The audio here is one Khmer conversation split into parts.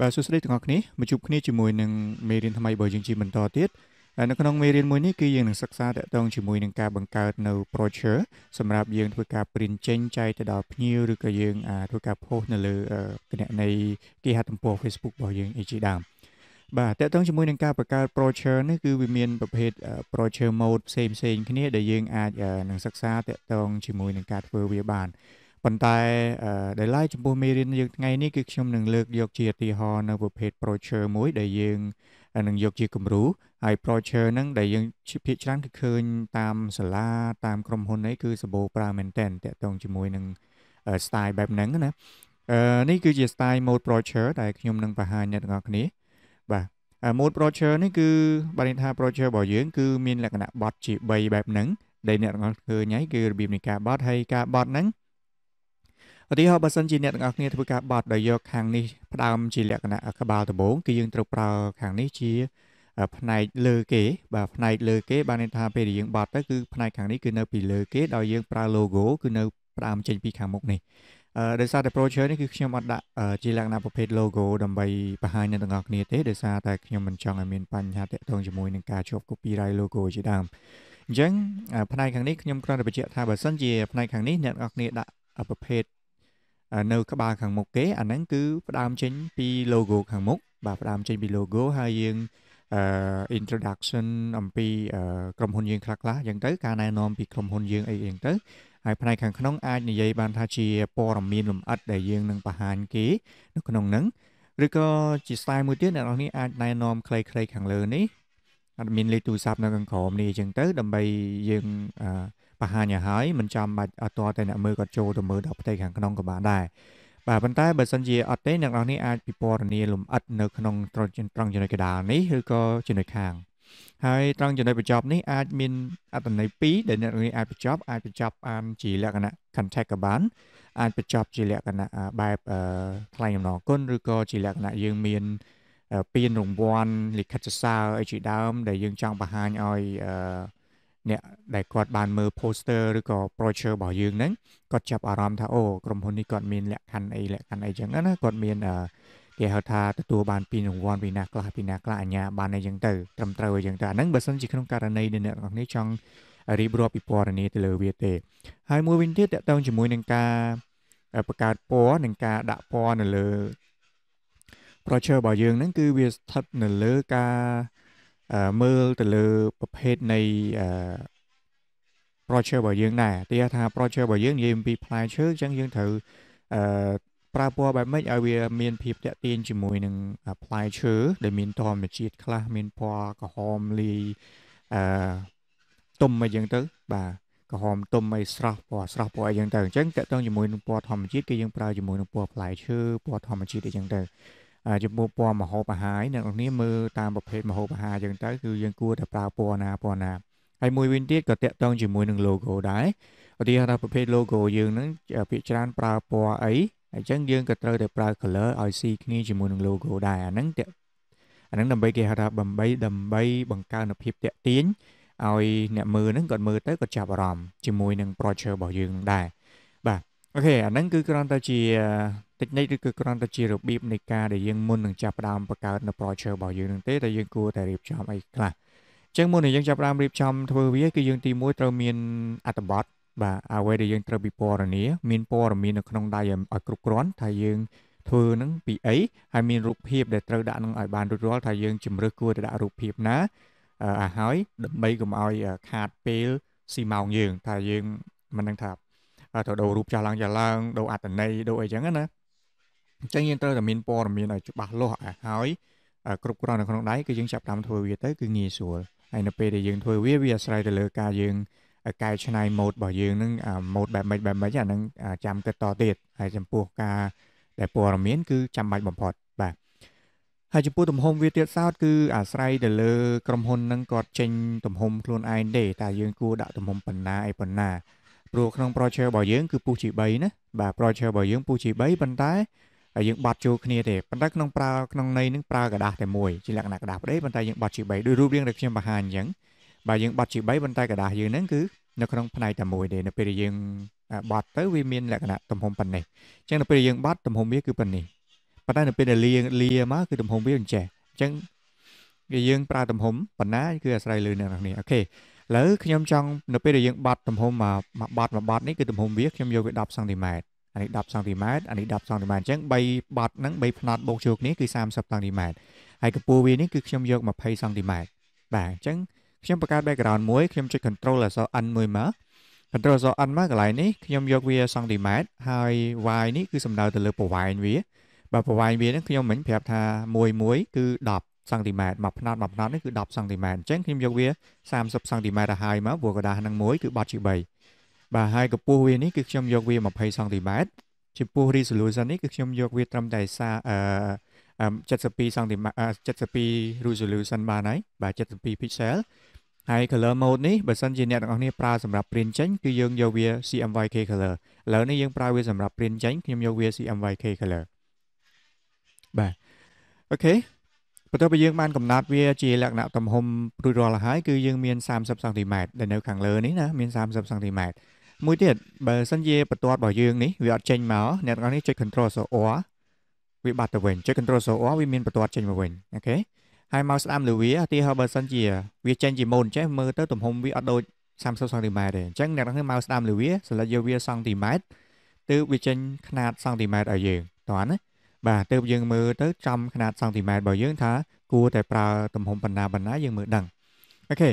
បាទសួស្តីទាំងអស់គ្នាមកជួបគ្នាជាមួយនឹងមេរៀនថ្មីរបស់យើងជាបន្តទៀតនៅក្នុងមេរៀនមួយនេះគឺយើងនឹងសិក្សាតាក់ទងជាមួយនឹងការបង្កើតនៅ brochure សម្រាប់យើងធ្វើការ print ចេញចែកទៅដល់ភ្ញៀវឬក៏យើងធ្វើការ post នៅលើគណនីគេហទំព័រ Facebook របស់យើងអីជាដើមបាទតើតើជាមួយនឹងការបង្កើត brochure នេះគឺវាមានប្រភេទ brochure mode ផ្សេងផ្សេងគ្នាដែលយើងអាចនឹងសិក្សាតើតើជាមួយនឹងការធ្វើវាបានប៉ុន្តែដែលឡាយចំពោះមេរៀនយើងថ្ងៃនេះគឺខ្ញុំនឹងលើកយក ជាឧទាហរណ៍នៅប្រភេទ brochure មួយដែលយើងនឹងយកជាគំរូហើយ brochure ហ្នឹងដែលយើងភាគច្រើនគឺឃើញតាមសាលាតាមក្រុមហ៊ុនអីគឺសម្បូរប្រើមែនតែនតាក់ទងជាមួយនឹង style បែបហ្នឹងណាអឺនេះគឺជា style mode brochure ដែលខ្ញុំនឹងបង្ហាញអ្នកទាំងអស់គ្នាបាទ mode brochure នេះគឺបានន័យថា brochure របស់យើងគឺមានលក្ខណៈបត់ជា3បែបហ្នឹងដែលអ្នកទាំងអស់ឃើញហើយគឺរបៀបនៃការបត់ហើយការបត់ហ្នឹងឧទាហរណ៍បើសិនជាអ្នកទាំងអស់គ្នាធ្វើការបត់ដោយយកខាងនេះផ្ដើមជាលក្ខណៈក្បាលដំបូងគឺយើងត្រូវប្រើខាងនេះជាផ្នែកលើគេបាទផ្នែកលើគេបានន័យថាពេលដែលយើងបត់ទៅគឺផ្នែកខាងនេះគឺនៅពីលើគេដោយយើងប្រើ logo គឺនៅផ្ដើមចេញពីខាងមុខនេះអឺដោយសារតែ brochure នេះគឺខ្ញុំអត់ដាក់ជាលក្ខណៈប្រភេទ logo ដើម្បីបង្ហាញអ្នកទាំងអស់គ្នាទេដោយសារតែខ្ញុំមិនចង់ឲ្យមានបញ្ហាទាក់ទងជាមួយនឹងការជាប់ copyright logo ជាដើមអញ្ចឹងផ្នែកខាងនេះខ្ញុំគ្រាន់តែបញ្ជាក់ថាបើសិនជាផ្នែកខាងនេះអ្នកទាំងអស់គ្នាដាក់ប្រភេទនៅក្បាលខាងមុខគេអាហ្នឹងគឺផ្ដើមចេញពី logo ខាងមុខបាទផ្ដើមចេញពី logo ហើយយើងអឺ introduction អំពីក្រុមហ៊ុនយើងខ្លះខ្លះអញ្ចឹងទៅ ការណែនាំពីក្រុមហ៊ុនយើងអីអញ្ចឹងទៅហើយផ្នែកខាងក្នុងអាចនិយាយបានថាជាព័ត៌មានលម្អិតដែលយើងនឹងបង្ហាញគេ នៅក្នុងហ្នឹងឬក៏ជាស្លាយមួយទៀតអ្នកនរនេះអាចណែនាំខ្លីៗខាងលើនេះអត់មានលេខទូរស័ព្ទនៅខាងក្រោមនេះអញ្ចឹងទៅដើម្បីយើងអឺបង្ហាញឲ្យហើយមិនចាំបាច់អត់តតែអ្នកមើលគាត់ចូលទៅមើលដល់ផ្ទៃខាងក្នុងក៏បានដែរបាទប៉ុន្តែបើសិនជាអត់ទេអ្នកនរនេះអាចពិពណ៌នាលំអិតនៅក្នុងត្រង់ត្រង់ចំណុចកដាលនេះឬក៏ចំណុចខាង ហើយត្រង់ចំណុចបញ្ចប់នេះអាចមាន អត្ថន័យ2ដែលអ្នកនរនេះអាចបញ្ចប់អាចបញ្ចប់បានជាលក្ខណៈ context ក៏បានអាចបញ្ចប់ជាលក្ខណៈបែបថ្លែងអំណរគុណឬក៏ជាលក្ខណៈយើងមានពានរង្វាន់លិខិតសរសើរអីជាដើមដែលយើងចង់បង្ហាញឲ្យអឺអ្នកដែលគាត់បានមើល poster ឬក៏ brochure របស់យើងហ្នឹងគាត់ចាប់អារម្មណ៍ថាអូក្រុមហ៊ុននេះគាត់មានលក្ខខណ្ឌអីលក្ខខណ្ឌអីចឹងណាគាត់មានគេហៅថាទទួលបានពីរង្វាន់ពីណាខ្លះពីណាខ្លះអាញាបានអីចឹងទៅត្រឹមត្រូវអីចឹងទៅអាហ្នឹងបើសិនជាក្នុងករណីនៃអ្នកនេះចង់រៀបរាប់ពីពណ៌នាទៅលើវាទេ ហើយមួយវិញទៀតតកតងជាមួយនឹងការបង្កើតពណ៌និងការដាក់ពណ៌នៅលើ brochure របស់យើងហ្នឹងគឺវាស្ថិតនៅលើការមើលទៅលើប្រភេទនៃ project របស់យើងដែរទីថា project របស់យើងនិយាយអំពីផ្លែឈើអញ្ចឹងយើងត្រូវអឺប្រើពណ៌បែបម៉េចឲ្យវាមានភាពតាក់ទាញជាមួយនឹងផ្លែឈើដែលមានធម្មជាតិខ្លះ មានពណ៌ក្រហមលាយអឺទុំអីចឹងទៅបាទក្រហមទុំអីស្រស់ពណ៌ស្រស់ពណ៌អីចឹងទៅអញ្ចឹងតាក់ទងជាមួយនឹងពណ៌ធម្មជាតិគឺយើងប្រើជាមួយនឹងពណ៌ផ្លែឈើពណ៌ធម្មជាតិអីចឹងទៅជំនួសពណ៌ម្ហូបអាហារអ្នកនរគ្នាមើលតាមប្រភេទម្ហូបអាហារអញ្ចឹងទៅគឺយើងគួរតែប្រើពណ៌ណាពណ៌ណាហើយមួយវិញទៀតក៏តាក់ទងជាមួយនឹង logo ដែរឧទាហរណ៍ថាប្រភេទ logo យើងហ្នឹងភាគច្រើនប្រើពណ៌អីអញ្ចឹងយើងក៏ត្រូវតែប្រើ color ឲ្យស៊ីគ្នាជាមួយនឹង logo ដែរអាហ្នឹងតាក់អាហ្នឹងដើម្បីគេហៅថាដើម្បីដើម្បីបង្កើនភាពតាក់ទាញឲ្យអ្នកមើលហ្នឹងគាត់មើលទៅគាត់ចាប់អារម្មណ៍ជាមួយនឹង project របស់យើងដែរបាទអូខេអាហ្នឹងគឺគ្រាន់តែជាតិចនិចឬក៏គ្រាន់តែជារបៀបនៃការដែលយើងមុននឹងចាប់ផ្ដើមបង្កើតនៅ project របស់យើងនឹងទេតែយើងគួរតែរៀបចំអីខ្លះចឹងមុននឹងយើងចាប់ផ្ដើមរៀបចំធ្វើវាគឺយើងទី1ត្រូវមានអត្ថបទបាទអ្វីដែលយើងត្រូវពិពណ៌នាមានព័ត៌មាននៅក្នុងដៃឲ្យគ្រប់គ្រាន់ថាយើងធ្វើនឹងពីអីហើយមានរូបភាពដែលត្រូវដាក់នឹងឲ្យ បានរួចរាល់ថាយើងជំរឹះគួរទៅដាក់រូបភាពណាអាហើយដើម្បីកុំឲ្យខាតពេលស៊ីម៉ោងយើងថាយើងមិននឹងថាទៅដូររូបចាស់ឡើងចាស់ឡើងដូរអត្តន័យដូរអីចឹងណាអញ្ចឹងយើងត្រូវតែមានព័ត៌មានឲ្យច្បាស់លាស់ហើយគ្រប់គ្រាន់នៅក្នុងដៃគឺយើងចាប់តាមធ្វើវាទៅគឺងាយស្រួលហើយនៅពេលដែលយើងធ្វើវាវាអាស្រ័យទៅលើការយើងកែច្នៃ mode របស់យើងនឹង mode បែបម៉េចបែបម៉េចអានឹងចាំគិតតទៀតហើយចំពោះការដែលព័ត៌មានគឺចាំបាច់បំផុតបាទហើយចំពោះទំហំវាទៀតសោតគឺអាស្រ័យទៅលើក្រុមហ៊ុននឹងគាត់ចេញ ទំហំខ្លួនឯងទេតែយើង គួរដាក់ទំហំប៉ុណ្ណាឯប៉ុណ្ណាព្រោះក្នុង project របស់យើងគឺពុះជា3ណាបាទ project របស់យើងពុះជា3ប៉ុន្តែហើយយើងបត់ចូលគ្នាទេប៉ុន្តែក្នុងប្រើក្នុងន័យនឹងប្រើกระดาษតែមួយជាលក្ខណៈกระดาษប្តីប៉ុន្តែយើងបត់ជា3ដោយរូបរាងដែលខ្ញុំបង្ហាញអញ្ចឹងបើយើងបត់ជា3ប៉ុន្តែกระดาษយើងហ្នឹងគឺនៅក្នុងផ្នែកតែមួយទេនៅពេលដែលយើងបត់ទៅវាមានលក្ខណៈទំហំប៉ុណ្ណេះអញ្ចឹងនៅពេលដែលយើងបត់ទំហំវាគឺប៉ុណ្ណេះប៉ុន្តែនៅពេលដែលលាលាមកគឺទំហំវាមិនចេះអញ្ចឹងគឺយើង ប្រើទំហំប៉ុណ្ណាគឺអាស្រ័យលើអ្នកនរនេះអូខេឥឡូវខ្ញុំចង់នៅពេលដែលយើងបត់ទំហំមកបត់មកបត់នេះគឺទំហំវាខ្ញុំយកវា10សង់ទីម៉ែត្រអានេះ10សង់ទីម៉ែត្រអានេះ10សង់ទីម៉ែត្រអញ្ចឹង3បត់ហ្នឹង3ផ្នត់បូកចូលគ្នាគឺ30សង់ទីម៉ែត្រហើយកម្ពស់វានេះគឺខ្ញុំយក20សង់ទីម៉ែត្របាទអញ្ចឹងខ្ញុំបង្កើត background មួយខ្ញុំចុច control អក្សរ n មួយមក control អក្សរ n មកកន្លែងនេះខ្ញុំយកវាសង់ទីម៉ែត្រហើយ y នេះគឺសំដៅទៅលើប្រវែងវាបាទប្រវែងវានឹងខ្ញុំមិញប្រាប់ថាមួយមួយគឺ10សង់ទីម៉ែត្រមួយផ្នត់មួយផ្នត់នេះគឺ10សង់ទីម៉ែត្រអញ្ចឹងខ្ញុំយកវា30សង់ទីម៉ែត្រទៅហើយមកព្រោះកដាស់នឹងមួយគឺបត់ជា3បាទហើយកម្ពស់វានេះគឺខ្ញុំយកវា20សង់ទីម៉ែត្រចំពោះ resolution នេះគឺខ្ញុំយកវាត្រឹមតែសារអឺ72សង់ទីម៉ែត្រ72 resolution បានហើយបាទ72 pixel ហើយ color mode នេះបើសិនជាអ្នកទាំងអស់គ្នា ប្រើសម្រាប់ print ចេញគឺយើងយកវា CMYK color ឥឡូវនេះយើងប្រើវាសម្រាប់ print ចេញខ្ញុំយកវា CMYK color បាទអូខេបន្ទាប់ពីយើងបានកំណត់វាជា លក្ខណៈទំហំរួចរាល់ហើយគឺយើងមាន30សង់ទីម៉ែត្រដែលនៅ ខាងលើនេះណាមាន30សង់ទីម៉ែត្រមួយទៀតបើសិនជាបន្ទាត់របស់យើងនេះវាអត់ចេញមកអ្នកទាំងអស់នេះចុច control សូអវាបាត់ទៅវិញចុច control សូអវាមានបន្ទាត់ចេញមកវិញអូខេហើយមកស្ដាំលើវាឧទាហរណ៍បើសិនជាវា ចេញជាម៉ូនចេះ មើលទៅទំហំវាអត់ដូច30សង់ទីម៉ែត្រទេអញ្ចឹងអ្នកទាំងអស់នេះមកស្ដាំលើវាសិលិតយកវាសង់ទីម៉ែត្រទើបវាចេញຂະຫນាតសង់ទីម៉ែត្រឲ្យយើងតោះណាបាទទើបយើងមើលទៅ ចំຂະຫນាតសង់ទីម៉ែត្ររបស់យើងថាគួរតែប្រើទំហំបណ្ណាបណ្ណាយើងមើលដឹងអូខេ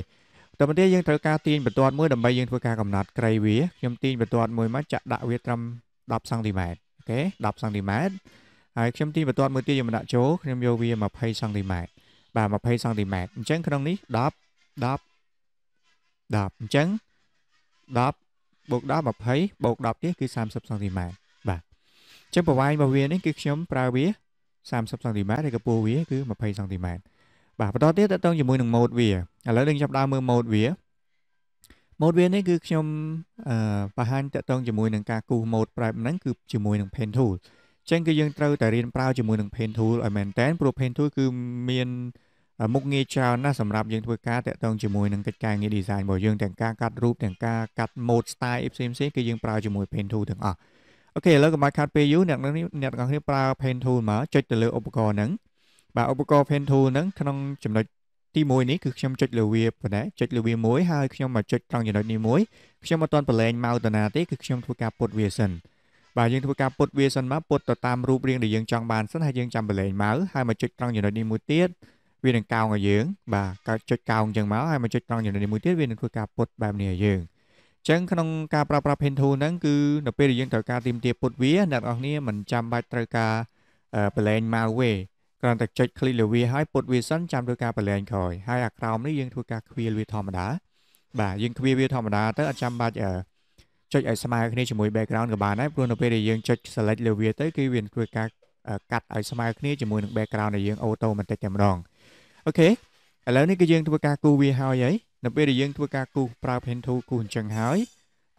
តែប៉ុន្តែយើងត្រូវការទាញបន្ទាត់មួយដើម្បីយើងធ្វើការកំណត់ក្រៃវាខ្ញុំទាញបន្ទាត់មួយមកចាក់ដាក់វាត្រឹម10សង់ទីម៉ែត្រអូខេ10សង់ទីម៉ែត្រហើយខ្ញុំទាញបន្ទាត់មួយទៀតខ្ញុំដាក់ចូលខ្ញុំយកវា20សង់ទីម៉ែត្របាទ20សង់ទីម៉ែត្រអញ្ចឹងក្នុងនេះ10 10 10អញ្ចឹង10បូក10 20បូក10ទៀតគឺ30សង់ទីម៉ែត្របាទអញ្ចឹងប្រវែងរបស់វានេះគឺខ្ញុំប្រើវា30សង់ទីម៉ែត្រហើយកម្ពស់វាគឺ20សង់ទីម៉ែត្របាទបន្តទៀតតកតងជាមួយនឹង mode វាឥឡូវយើងចាប់ដើមមើល mode វា mode វានេះគឺខ្ញុំអឺបង្ហាញតកតងជាមួយនឹងការគូស mode ប្រែបហ្នឹងគឺជាមួយនឹង paint tool ចឹងគឺយើងត្រូវតែរៀនប្រើជាមួយនឹង paint tool ឲ្យមែនតែនព្រោះ paint tool គឺមានមុខងារច្រើនណាស់សម្រាប់យើងធ្វើការតាក់ទងជាមួយនឹងកិច្ចការងារ design របស់យើងទាំងការកាត់រូបទាំងការកាត់ mode style ផ្សេងៗគឺយើងប្រើជាមួយ paint tool ទាំងអស់អូខេឥឡូវកុំឲ្យខាត់ពេលយូរអ្នកនរអ្នកទាំងអស់គ្នាប្រើ paint tool មកចុចទៅលើឧបករណ៍ហ្នឹងបាទឧបករណ៍ Pen Tool ហ្នឹងក្នុងចំណុចទី1នេះគឺខ្ញុំចុចលើវាប៉ុណ្ណាចុចលើវាមួយហើយខ្ញុំមកចុចត្រង់ចំណុចនេះមួយខ្ញុំមិនទាន់ប្រឡែងមកទៅណាទេគឺខ្ញុំធ្វើការពុតវាសិនបាទយើងធ្វើការពុតវាសិនមកពុតទៅតាមរូបរាងដែលយើងចង់បានសិនហើយយើងចាំប្រឡែងមកហើយមកចុចត្រង់ចំណុចនេះមួយទៀតវានឹងកោងឲ្យយើង បាទកើតចុចកោងអញ្ចឹងមកហើយមកចុចត្រង់ចំណុចនេះមួយទៀតវានឹងធ្វើការពុតបែបនេះឲ្យយើងអញ្ចឹងក្នុងការប្រើប្រាស់ Pen Tool ហ្នឹងគឺនៅពេលដែលយើងត្រូវការទីមទាពុតវាអ្នកនរគ្នាមិនចាំបាច់ត្រូវការប្រឡែងមកទេគ្រាន់តែចុច click លើវាហើយពុតវាសិនចាំធ្វើការប្រឡែងក្រោយហើយអាក្រោមនេះយើងធ្វើការឃ្វាលវាធម្មតាបាទយើងឃ្វាលវាធម្មតាទៅអត់ចាំបាច់ចុចឲ្យស្មើគ្នាជាមួយ background ក៏បានដែរព្រោះនៅពេលដែលយើងចុច select លើវាទៅគឺវាធ្វើការកាត់ឲ្យស្មើគ្នាជាមួយនឹង background ដែលយើង automatic តែម្ដងអូខេឥឡូវនេះគឺយើងធ្វើការគូវាហើយហើយនៅពេលដែលយើងធ្វើការគូប្រើ pen tool គូអញ្ចឹងហើយ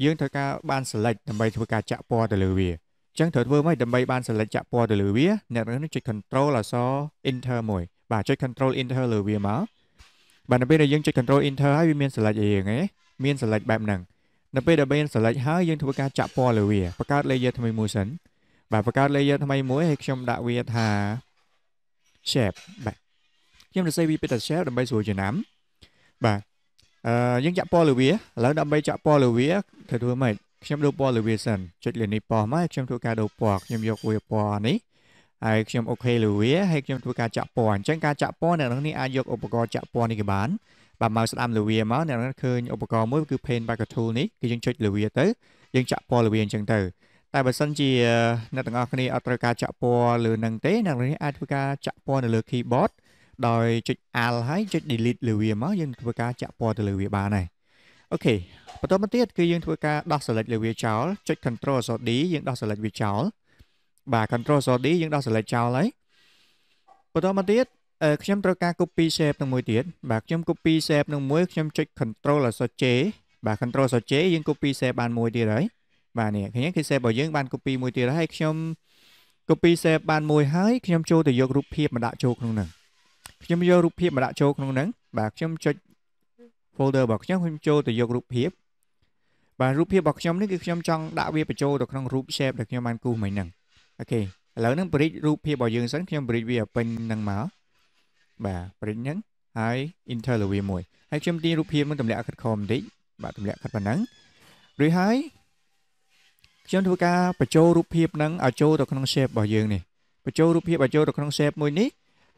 យើងត្រូវការបាន select ដើម្បីធ្វើការចាក់ពណ៌ទៅលើវាចឹងត្រូវធ្វើម៉េចដើម្បីបាន select ចាក់ពណ៌ទៅលើវាអ្នកនឹងចុច control អក្សរ enter មួយបាទចុច control enter លើវាមកបាទនៅពេលដែលយើងចុច control enter ហើយវាមាន select អីហ្នឹងឯងមាន select បែបហ្នឹងនៅពេលដែលមាន select ហើយយើងធ្វើការចាក់ពណ៌លើវាបង្កើត layer ថ្មីមួយសិនបាទបង្កើត layer ថ្មីមួយហើយខ្ញុំដាក់វាថា shape បាទខ្ញុំនឹងសេវាពីតែ shape ដើម្បីស្រួលចំណាំបាទអឺយើងចាក់ពណ៌លើវាឥឡូវដើម្បីចាក់ពណ៌លើវាត្រូវធ្វើម៉េចខ្ញុំដូរពណ៌លើវាសិនចុចលើនេះប៉ោះមកខ្ញុំធ្វើការដូរពណ៌ខ្ញុំយកវាពណ៌នេះហើយខ្ញុំអូខេលើវាហើយខ្ញុំធ្វើការចាក់ពណ៌អញ្ចឹងការចាក់ពណ៌អ្នកនរនេះអាចយកឧបករណ៍ចាក់ពណ៌នេះក៏បានបាទមកស្ដាំលើវាមកអ្នកនរឃើញឧបករណ៍មួយគឺ Paint by Tool នេះគឺយើងចុចលើវាទៅយើងចាក់ពណ៌លើវាអញ្ចឹងទៅតែបើសិនជាអ្នកទាំងអស់គ្នាអត់ត្រូវការចាក់ពណ៌លើនឹងទេអ្នកនរនេះអាចធ្វើការចាក់ពណ៌នៅលើ keyboard ដោយចុច Alt ហើយចុច delete លើវាមកយើងធ្វើការចាក់ពណ៌ទៅលើវាបានហើយអូខេបន្តមកទៀតគឺយើងធ្វើការដោះ select លើវាចោលចុច control s d យើងដោះ select វាចោលបាទ control s d យើងដោះ select ចោលហើយបន្តមកទៀតខ្ញុំត្រូវការ copy shape នឹងមួយទៀតបាទខ្ញុំ copy shape នឹងមួយខ្ញុំចុច control j បាទ control j យើង copy shape បានមួយទៀតហើយបាទនេះឃើញគឺ shape របស់យើងបាន copy មួយទៀតហើយខ្ញុំ copy shape បានមួយហើយខ្ញុំចូលទៅយករូបភាពមកដាក់ចូលក្នុងហ្នឹងខ្ញុំយករូបភាពមកដាក់ចូលក្នុងហ្នឹងបាទខ្ញុំចុច folder របស់ខ្ញុំខ្ញុំចូលទៅយករូបភាពបាទរូបភាពរបស់ខ្ញុំនេះគឺខ្ញុំចង់ដាក់វាបញ្ចូលទៅក្នុងរូប shape ដែលខ្ញុំបានគូរមិញហ្នឹងអូខេឥឡូវហ្នឹងបរិចរូបភាពរបស់យើងសិនខ្ញុំបរិចវាពេញនឹងមកបាទបរិចហ្នឹងហើយ enter លើវាមួយហើយខ្ញុំទាញរូបភាពនឹងទម្លាក់ខិតខំបន្តិចបាទទម្លាក់ខិតប៉ុណ្ណឹងរួចហើយខ្ញុំធ្វើការបញ្ចូលរូបភាពហ្នឹងឲ្យចូលទៅក្នុង shape របស់យើងនេះបញ្ចូលរូបភាពឲ្យចូលទៅក្នុង shape មួយនេះ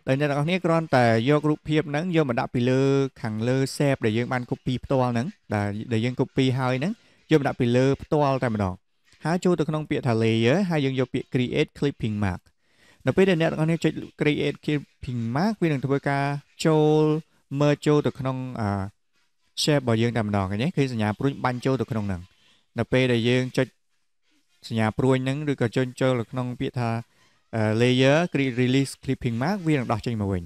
ដោយអ្នកទាំងអស់គ្នាគ្រាន់តែយករូបភាពហ្នឹងយកមកដាក់ពីលើខាងលើ save ដែលយើងបាន copy ផ្ទាល់ហ្នឹងដែលដែលយើង copy ហើយហ្នឹងយកមកដាក់ពីលើផ្ទាល់តែម្ដងហើយចូលទៅក្នុងពាក្យថា layer ហើយយើងយកពាក្យ create clipping mark នៅពេលដែលអ្នកទាំងអស់គ្នាចុច create clipping mark វានឹងធ្វើការចូល merge ចូលទៅក្នុង shape របស់យើងតែម្ដងឃើញទេគឺសញ្ញាព្រួញបាញ់ចូលទៅក្នុងហ្នឹងនៅពេលដែលយើងចុចសញ្ញាព្រួញហ្នឹងឬក៏ចុចចូលទៅក្នុងពាក្យថា layer create release clipping mark វានឹងដោះចេញមកវិញ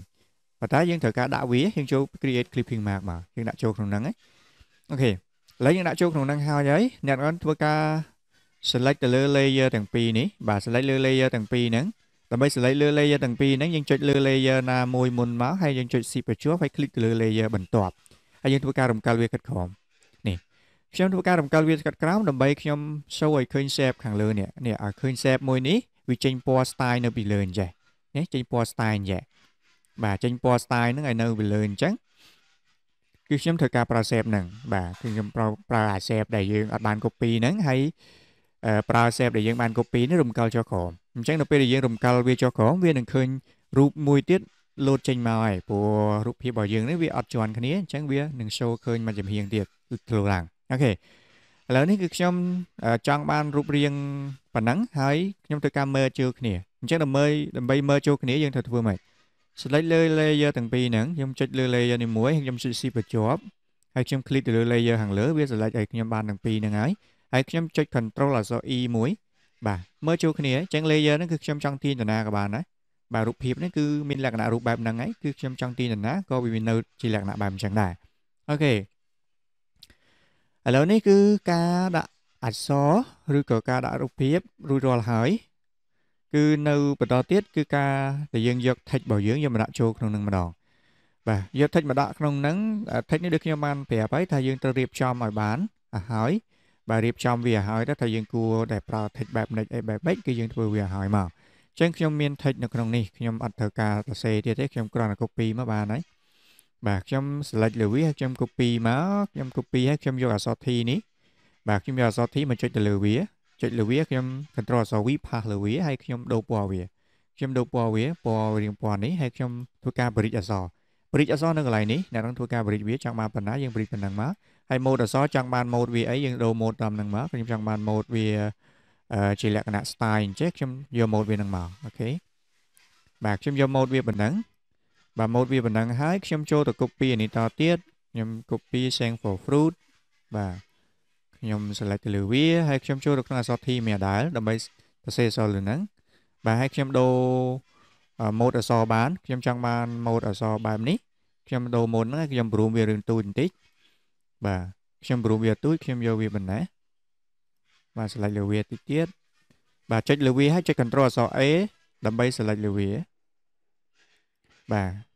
ប៉ុន្តែយើងត្រូវការដាក់វាយើងចូល create clipping mark មកយើងដាក់ចូលក្នុងហ្នឹងឯងអូខេឥឡូវយើងដាក់ចូលក្នុងហ្នឹងហើយហើយអ្នកនរធ្វើការ select ទៅលើ layer ទាំងពីរនេះបាទ select លើ layer ទាំងពីរហ្នឹងដើម្បី select លើ layer ទាំងពីរហ្នឹងយើងចុចលើ layer ណាមួយមុនមកហើយយើងចុច shift បញ្ចុះហើយ click ទៅលើ layer បន្ទាប់ហើយយើងធ្វើការរំកិលវាខិតក្រោមនេះខ្ញុំធ្វើការរំកិលវាខិតក្រោមដើម្បីខ្ញុំ show ឲ្យឃើញ shape ខាងលើនេះនេះឲ្យឃើញ shape មួយនេះវាចេញពណ៌ style នៅពីលើអញ្ចេះនេះចេញពណ៌ style អញ្ចេះបាទចេញពណ៌ style ហ្នឹងឲ្យនៅពីលើអញ្ចឹងគឺខ្ញុំធ្វើការប្រើ shape ហ្នឹងបាទគឺខ្ញុំប្រើប្រើអា shape ដែលយើងអត់បាន copy ហ្នឹងហើយប្រើ shape ដែលយើងបាន copy នេះរំកិលចុះក្រោមអញ្ចឹងនៅពេលដែលយើងរំកិលវាចុះក្រោមវានឹងឃើញរូបមួយទៀតលោតចេញមកហើយព្រោះរូបភាពរបស់យើងនេះវាអត់ជាន់គ្នាអញ្ចឹងវានឹង show ឃើញមួយចំហៀងទៀតគឺធ្លោឡើងអូខេឥឡូវនេះគឺខ្ញុំចង់បានរូបរាងប៉ុណ្ណឹងហើយខ្ញុំធ្វើការ merge ចូលគ្នាអញ្ចឹងដើម្បីដើម្បី merge ចូលគ្នាយើងត្រូវធ្វើម៉េច select លើ layer ទាំងពីរហ្នឹងខ្ញុំចុចលើ layer នេះមួយខ្ញុំចុច shift បញ្ជាប់ហើយខ្ញុំ click ទៅលើ layer ខាងលើវា select ឲ្យខ្ញុំបានទាំងពីរហ្នឹងហើយហើយខ្ញុំចុច control អក្សរ e មួយបាទមើលចូលគ្នាអញ្ចឹង layer ហ្នឹងគឺខ្ញុំចង់ទាញតាណាក៏បានដែរបាទរូបភាពនេះគឺមានលក្ខណៈរូបបែបហ្នឹងហើយគឺខ្ញុំចង់ទាញតាណាក៏វានៅជាលក្ខណៈបែបអញ្ចឹងដែរអូខេឥឡូវនេះគឺការដាក់អក្សរឬក៏ការដាក់រូបភាពរួចរាល់ហើយគឺនៅបន្តទៀតគឺការដែលយើងយក text របស់យើងយកមកដាក់ចូលក្នុងនឹងម្ដងបាទយក text មកដាក់ក្នុងនឹង text នេះដូចខ្ញុំបានប្រាប់ហើយថាយើងត្រូវរៀបចំឲ្យបានឲ្យហើយបាទរៀបចំវាឲ្យហើយថាយើងគួរតែប្រើ text បែបនេះអីបែបនេះគឺយើងធ្វើវាឲ្យមកអញ្ចឹងខ្ញុំមាន text នៅក្នុងនេះខ្ញុំអត់ត្រូវការសរសេរទៀតទេខ្ញុំគ្រាន់តែ copy មកបានហើយបាទខ្ញុំ select លើវាខ្ញុំ copy មកខ្ញុំ copy ហើយខ្ញុំយកអក្សរ T នេះបាទខ្ញុំយកអក្សរ T មកចុចទៅលើវាចុចលើវាខ្ញុំ control អក្សរ V ផាសលើវាហើយខ្ញុំដូរពណ៌វាខ្ញុំដូរពណ៌វាពណ៌រៀងពណ៌នេះហើយខ្ញុំធ្វើការបរិចអក្សរបរិចអក្សរនៅកន្លែងនេះអ្នកនឹងធ្វើការបរិចវា ចង់បានប៉ុណ្ណាយើងបរិចប៉ុណ្ណឹងមកហើយ mode អក្សរចង់បាន mode វាអីយើងដូរ mode តាមហ្នឹងមកខ្ញុំចង់បាន mode វាជាលក្ខណៈ style អញ្ចឹងខ្ញុំយក mode វាហ្នឹងមកអូខេបាទខ្ញុំយក mode វាប៉ុណ្ណឹងបាទម៉ូតវាប៉ុណ្ណឹងហើយខ្ញុំចូលទៅ copy នេះតទៀតខ្ញុំ copy sang for fruit បាទខ្ញុំ select ទៅលើវាហើយខ្ញុំចូលទៅក្នុងអក្សរ T មានដែរដើម្បីសរសេរអក្សរលើហ្នឹងបាទហើយខ្ញុំដូរ mode អក្សរបានខ្ញុំចង់បាន mode អក្សរបែបនេះខ្ញុំដូរ mode ហ្នឹងខ្ញុំព្រមវារឿងទូចបន្តិចបាទខ្ញុំព្រមវាទូចខ្ញុំយកវាបណ្ណេះបាទ select លើវាតិចទៀតបាទចុចលើវាហើយចុច control អក្សរ A ដើម្បី select លើវាបាទ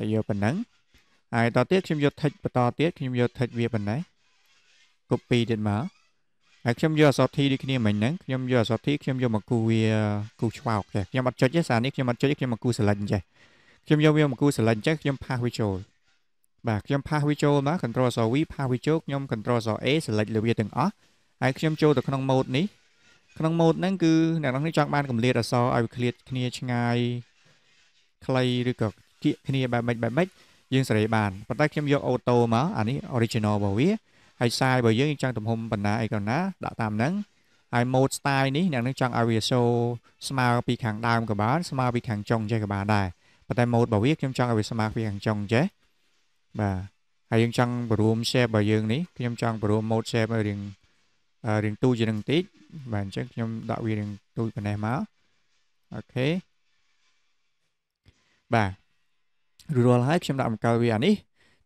តែយកប៉ុណ្ណឹងហើយតទៀតខ្ញុំយកថិចបន្តទៀតខ្ញុំយកថិចវាប៉ុណ្ណេះ copy ទៀតមកហើយខ្ញុំយកអក្សរ T ដូចគ្នាមិញហ្នឹងខ្ញុំយកអក្សរ T ខ្ញុំយកមកគូវាគូឆ្វោកចេះខ្ញុំអត់ចុចទេសារនេះខ្ញុំអត់ចុចទេខ្ញុំមកគូ select ចេះខ្ញុំយកវាមកគូ select ចេះខ្ញុំ pass វាចូល បាទខ្ញុំ pass វាចូលមក control អក្សរ V pass វាចូលខ្ញុំ control អក្សរ A select លើវាទាំងអស់ហើយខ្ញុំចូលទៅក្នុង mode នេះក្នុង mode ហ្នឹងគឺអ្នកនរនេះចង់បានកម្លាតអក្សរឲ្យវា clear គ្នាឆ្ងាយខ្លីឬក៏គៀកគ្នាបែបម៉េចបែបម៉េចយើងសេរីបានប៉ុន្តែខ្ញុំយកអូតូមកអានេះ original របស់វាហើយស្ទាយរបស់យើងយើងចង់ទំហំបណ្ណាអីក៏ណាដាក់តាមហ្នឹងហើយ mode style នេះអ្នកនឹងចង់ឲ្យវា show ស្មើពីខាងដើមក៏បានស្មើពីខាងចុងចេះក៏បានដែរប៉ុន្តែ mode របស់វាខ្ញុំចង់ឲ្យវាស្មើពីខាងចុងចេះបាទហើយយើងចង់បរួម shape របស់យើងនេះខ្ញុំចង់បរួម mode shape ឲ្យរៀងរៀងទូជាងបន្តិចបាទអញ្ចឹងខ្ញុំដាក់វារៀងទូប៉ុណ្ណេះមកអូខេបាទរួចរាល់ហើយខ្ញុំដាក់បង្កើតវាអានេះ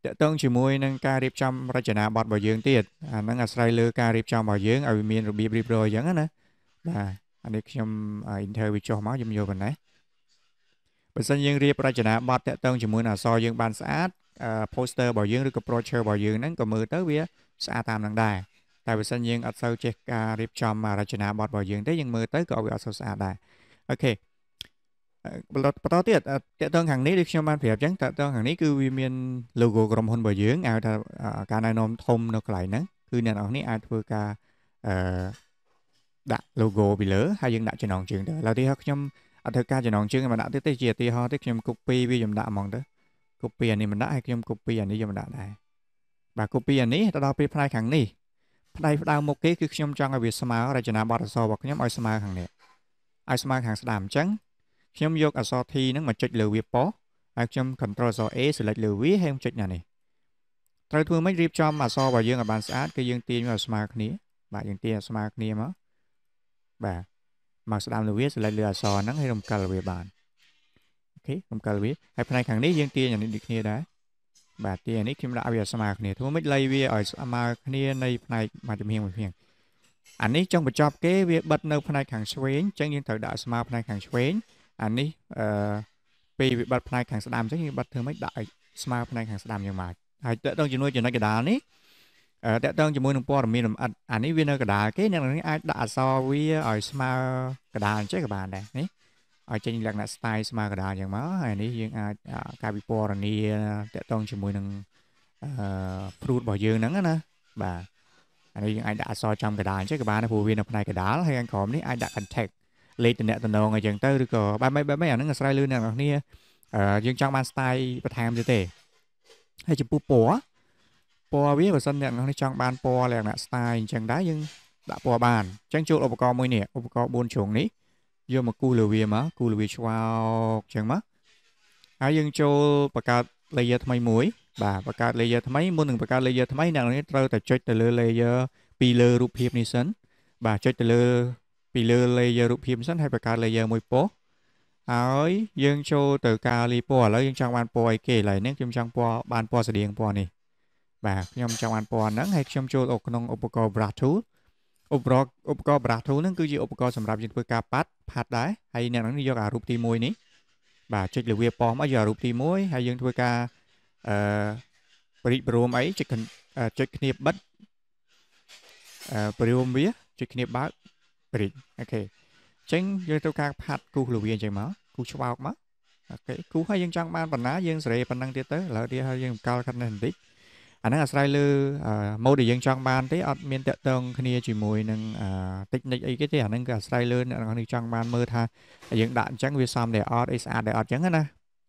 តកតងជាមួយនឹងការរៀបចំរចនាប័ទ្មរបស់យើងទៀតអាហ្នឹងអាស្រ័យលើការរៀបចំរបស់យើងឲ្យវាមានរបៀបរៀបរយអញ្ចឹងណាបាទអានេះខ្ញុំ enter វាចុះមកខ្ញុំយកប៉ុណ្ណេះបើសិនយើងរៀបរចនាប័ទ្មតកតងជាមួយនឹងអសរយើងបានស្អាត poster របស់យើងឬក៏ brochure របស់យើងហ្នឹងក៏មើលទៅវាស្អាតតាមនឹងដែរតែបើសិនយើងអត់សូវចេះការរៀបចំរចនាប័ទ្មរបស់យើងទេយើងមើលទៅក៏វាអត់សូវស្អាតដែរអូខេបន្តទៀតតកតងខាងនេះដូចខ្ញុំបានប្រាប់អញ្ចឹងតកតងខាងនេះគឺវាមាន logo ក្រុមហ៊ុនរបស់យើងឲ្យថាការណែនាំធំនៅកន្លែងហ្នឹងគឺអ្នកនរនេះអាចធ្វើការអឺដាក់ logo ពីលើហើយយើងដាក់ចំណងជើងទៅឥឡូវទីហោះខ្ញុំអត់ធ្វើការចំណងជើងមកដាក់ទៀតទេជាឧទាហរណ៍ទេខ្ញុំ copy វាខ្ញុំដាក់ហ្មងទៅ copy អានេះមិនដាក់ហើយខ្ញុំ copy អានេះខ្ញុំដាក់ដែរបាទ copy អានេះទៅដល់ពេលផ្នែកខាងនេះផ្នែកផ្ដើមមុខគេគឺខ្ញុំចង់ឲ្យវាស្មើរចនាប័ទ្មអក្សររបស់ខ្ញុំឲ្យស្មើខាងនេះឲ្យស្មើខាងស្ដាំអញ្ចឹងខ្ញុំយកអក្សរ T ហ្នឹងមកចុចលើវាប៉ុសហើយខ្ញុំ Ctrl អក្សរ A select លើវាហើយខ្ញុំចុចណានេះត្រូវធ្វើម៉េចរៀបចំអក្សររបស់យើងឲ្យបានស្អាតគឺយើងទាញវាឲ្យស្មើគ្នាបាទយើងទាញឲ្យស្មើគ្នាមកបាទមកស្ដាំលើវា select លើអក្សរហ្នឹងហើយរំកិលវាបានអូខេរំកិលវាហើយផ្នែកខាងនេះយើងទាញអានេះដូចគ្នាដែរបាទទីនេះខ្ញុំដាក់វាស្មើគ្នាធ្វើម៉េចលៃវាឲ្យស្មើគ្នានៃផ្នែកមួយជំហៀងមួយជំហៀងអានេះចង់បញ្ចប់គេវាបិទនៅផ្នែកខាងឆ្វេងអញ្ចឹងយើងត្រូវដាក់ស្មើផ្នែកខាងឆ្វេងអានេះអឺពេលវាបាត់ផ្នែកខាងស្ដាំអញ្ចឹងយើងបាត់ធ្វើម៉េចដាក់ឲ្យស្មើផ្នែកខាងស្ដាំយ៉ាងម៉េចហើយតកតងជាមួយចំណុចកដាលនេះអឺតកតងជាមួយនឹងព័ត៌មានលម្អិតអានេះវានៅកដាលគេអ្នកនេះអាចដាក់អក្សរវាឲ្យស្មើកដាលអញ្ចឹងក៏បានដែរនេះឲ្យចេញ លក្ខណៈ style ស្មើកដាលអញ្ចឹងមកហើយនេះយើងអាចការវិពណ៌នាតកតងជាមួយនឹងអឺព្រូតរបស់យើងហ្នឹងណាបាទអានេះយើងអាចដាក់អក្សរចំកដាលអញ្ចឹងក៏បានដែរព្រោះវានៅផ្នែកកដាលហើយខាងក្រោមនេះអាចដាក់ context លេខតំណតំណងអីចឹងទៅឬក៏បែបម៉េចបែបម៉េចអាហ្នឹងអាស្រ័យលើអ្នកនរគ្នាយើងចង់បាន style បន្ថែមទៀតទេហើយចំពោះពណ៌ពណ៌វាបើសិនអ្នកនរគ្នាចង់បានពណ៌លក្ខណៈ style អញ្ចឹងដែរយើងដាក់ពណ៌បានអញ្ចឹងចូលឧបករណ៍មួយនេះឧបករណ៍4ជ្រុងនេះយកមកគូរលើវាមកគូរលើវាឆ្វោកអញ្ចឹងមកហើយយើងចូលបង្កើត layer ថ្មីមួយ បាទបង្កើត layer ថ្មីមុននឹងបង្កើត layer ថ្មីអ្នកនរគ្នាត្រូវតែចុចទៅលើ layer ពីលើរូបភាពនេះសិនបាទចុចទៅលើពីលើ layer រូបភាពសិនហើយបង្កើត layer មួយពណ៌ហើយយើងចូលទៅការលីពណ៌ឥឡូវយើងចង់បានពណ៌អីគេឥឡូវនេះខ្ញុំចង់ពណ៌បានពណ៌ស្តៀងពណ៌នេះបាទខ្ញុំចង់បានពណ៌ហ្នឹងហើយខ្ញុំចូលក្នុងឧបករណ៍ brush tool ឧបករណ៍ឧបករណ៍ brush tool ហ្នឹងគឺជាឧបករណ៍សម្រាប់យើងធ្វើការប៉ាត់ផាត់ដែរហើយអ្នកហ្នឹងយកអារូបទី1នេះបាទចុចលើវាប៉ោះមកយកអារូបទី1ហើយយើងធ្វើការអឺប្រិបរួមអីចុចចុចគ្នាបិទអឺព្រមវាចុចគ្នាបើកព្រីកអូខេអញ្ចឹងយើងត្រូវការផាត់គូសល្វាអញ្ចឹងមកគូសឆ្បោកមកអូខេគូសហើយយើងចង់បានបណ្ណាយើងសេរីប៉ុណ្ណឹងទៀតទៅឥឡូវទៀតហើយយើងកលខាត់នេះបន្តិចអាហ្នឹងអាស្រ័យលើម៉ូដដែលយើងចង់បានទេអត់មានតាក់ទងគ្នាជាមួយនឹងតិចនិចអីគេទេអាហ្នឹងគឺអាស្រ័យលើអ្នកនរនេះចង់បានមើលថាយើងដាក់អញ្ចឹងវាសមដែរអត់អីស្អាតដែរអត់អញ្ចឹងណា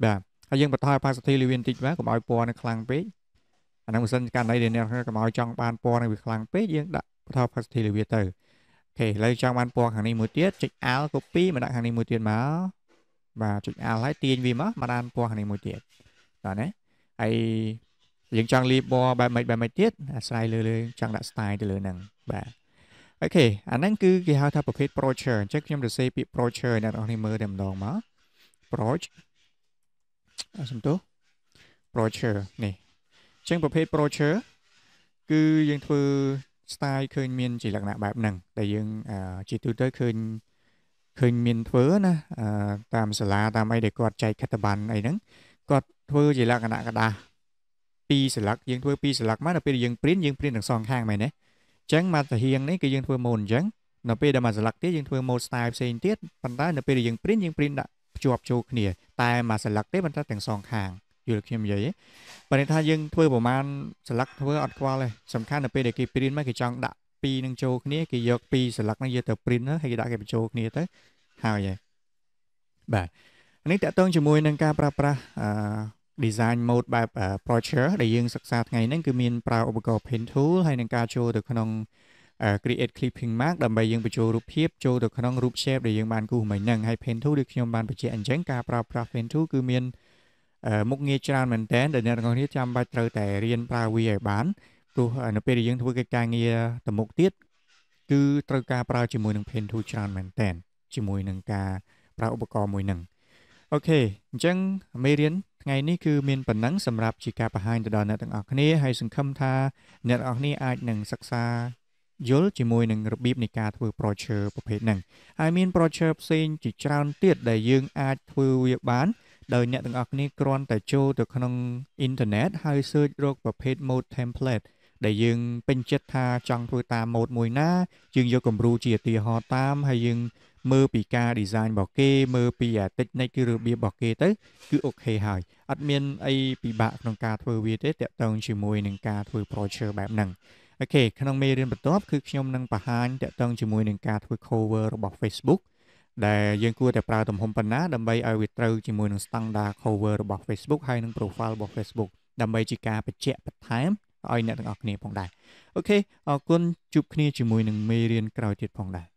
បាទហើយយើងបន្តឲ្យ opacity លីវាបន្តិចបាទកុំឲ្យពណ៌នឹងខ្លាំងពេកអាហ្នឹងមិនសិនករណីដែលអ្នកនរកុំឲ្យចង់បានពណ៌នឹងវាខ្លាំងពេកយើងដាក់បន្ត opacity លីវាទៅខេឥឡូវចង់បានពណ៌ខាងនេះមួយទៀតចុច Alt copy មកដាក់ខាងនេះមួយទៀតមកបាទចុច Alt ហើយទាញវាមកមកដាក់ពណ៌ខាងនេះមួយទៀតបាទណាហើយយើងចង់ label បែបម៉េចបែបម៉េចទៀតអាស្រ័យលើលើចង់ដាក់ style ទៅលើហ្នឹងបាទអូខេអាហ្នឹងគឺគេហៅថាប្រភេទ brochure អញ្ចឹងខ្ញុំសរសេរពាក្យ brochure អ្នកនរគ្នាមើលតែម្ដងមក broch អសំទោស brochure នេះអញ្ចឹងប្រភេទ brochure គឺយើងធ្វើស្ទាយឃើញមានជាលក្ខណៈបែបហ្នឹងដែលយើងជាទូទៅឃើញឃើញមានធ្វើណាតាមសាលាតាមអីដែលគាត់ចែកខិត្តប័ណ្ណអីហ្នឹងគាត់ធ្វើជាលក្ខណៈกระดาษពីរស្លឹកយើងធ្វើពីរស្លឹកមកដល់ពេលយើងព្រានយើងព្រានទាំងសងខាងមែនទេអញ្ចឹងមកតាហៀងនេះគឺយើងធ្វើម៉ូនអញ្ចឹងនៅពេលដែលមកស្លឹកទៀតយើងធ្វើម៉ូត style ផ្សេងទៀតប៉ុន្តែនៅពេលដែលយើងព្រានយើងព្រានដាក់ភ្ជាប់ចូលគ្នា តែមកស្លឹកទេប៉ុន្តែទាំងសងខាងយល់ខ្ញុំនិយាយបើនេះថាយើងធ្វើប្រមាណស្លឹកធ្វើអត់ខ្វល់ទេសំខាន់នៅពេលដែលគេព្រីនមកគេចង់ដាក់ពីរនឹងចូលគ្នាគេយកពីរស្លឹកនឹងយកទៅព្រីនហើយគេដាក់គេបញ្ចូលគ្នាទៅហើយឯងបាទនេះតកតងជាមួយនឹងការប្រើប្រាស់អឺ design mode បែប project ដែលយើងសិក្សាថ្ងៃហ្នឹងគឺមានប្រើឧបករណ៍ Paint Tool ហើយនឹងការចូលទៅក្នុង create clipping mark ដើម្បីយើងបញ្ចូលរូបភាពចូលទៅក្នុងរូប shape ដែលយើងបានគូរមិញហ្នឹងហើយ Paint Tool ដូចខ្ញុំបានបញ្ជាក់អញ្ចឹងការប្រើប្រាស់ Paint Tool គឺមានមុខងារច្រើនមែនតើដែលអ្នកទាំងគ្នាចាំបាច់ត្រូវតែរៀនប្រើវាឲ្យបានព្រោះនៅពេលដែលយើងធ្វើកិច្ចការងារទៅមុខទៀតគឺត្រូវការប្រើជាមួយនឹង Paint Tool ច្រើនមែនតើជាមួយនឹងការប្រើឧបករណ៍មួយនឹងអូខេអញ្ចឹងមេរៀនថ្ងៃនេះគឺមានប៉ុណ្ណឹងសម្រាប់ជាការបង្ហាញទៅដល់អ្នកទាំងអស់គ្នាហើយសង្ឃឹមថាអ្នកទាំងអស់គ្នាអាចនឹងសិក្សាយល់ជាមួយនឹងរបៀបនៃការធ្វើ project ប្រភេទហ្នឹងហើយមាន project ផ្សេងជាច្រើនទៀតដែលយើងអាចធ្វើវាបានដោយអ្នកទាំងអស់គ្នាគ្រាន់តែចូលទៅក្នុងអ៊ីនធឺណិតហើយ search រកប្រភេទ mode template ដែលយើងពេញចិត្តថាចង់ធ្វើតាម mode មួយណាយើងយកគំរូជាឧទាហរណ៍តាម ហើយយើងមើលពីការ design របស់គេមើលពីអាតិចនិចគឺរបៀបរបស់គេទៅគឺអូខេហើយអត់មានអីពិបាកក្នុងការធ្វើវាទេតាក់ទងជាមួយនឹងការធ្វើ project បែបហ្នឹងអូខេក្នុងមេរៀនបន្ទាប់គឺខ្ញុំនឹងបង្ហាញតាក់ទងជាមួយនឹងការធ្វើ cover របស់ Facebook ដែលយើងគួរតែប្រើទំហំប៉ុណ្ណាដើម្បីឲ្យវាត្រូវជាមួយនឹង standard cover របស់ Facebook ហើយនឹង profile របស់ Facebook ដើម្បីជាការបញ្ជាក់បន្ថែមឲ្យអ្នកទាំងអស់គ្នាផងដែរអូខេអរគុណជួបគ្នាជាមួយនឹងមេរៀនក្រោយទៀតផងដែរ